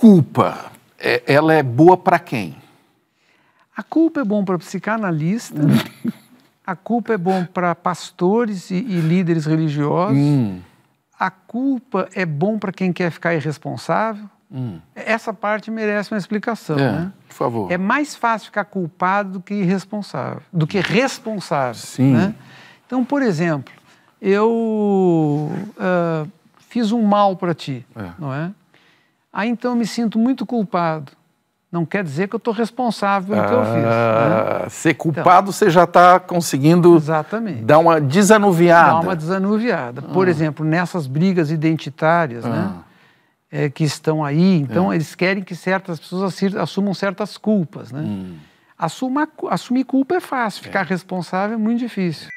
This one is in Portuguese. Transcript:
culpa, é, ela é boa para quem? A culpa é bom para psicanalista, a culpa é bom para pastores e, e, líderes religiosos, hum. a culpa é bom para quem quer ficar irresponsável. Hum. Essa parte merece uma explicação, é, né? Por favor. É mais fácil ficar culpado do que irresponsável, do que responsável. Sim. Né? Então, por exemplo, eu uh, fiz um mal para ti, é. não é? Ah, então me sinto muito culpado. Não quer dizer que eu estou responsável pelo ah, que eu fiz. Ah, né? Ser então. culpado então, você já está conseguindo exatamente. dar uma desanuviada. Dar uma desanuviada. Por ah. exemplo, nessas brigas identitárias, né, ah. né? É, que estão aí. Então, é. eles querem que certas pessoas assumam certas culpas. Né? Hum. Assuma, assumir culpa é fácil, ficar é. responsável é muito difícil.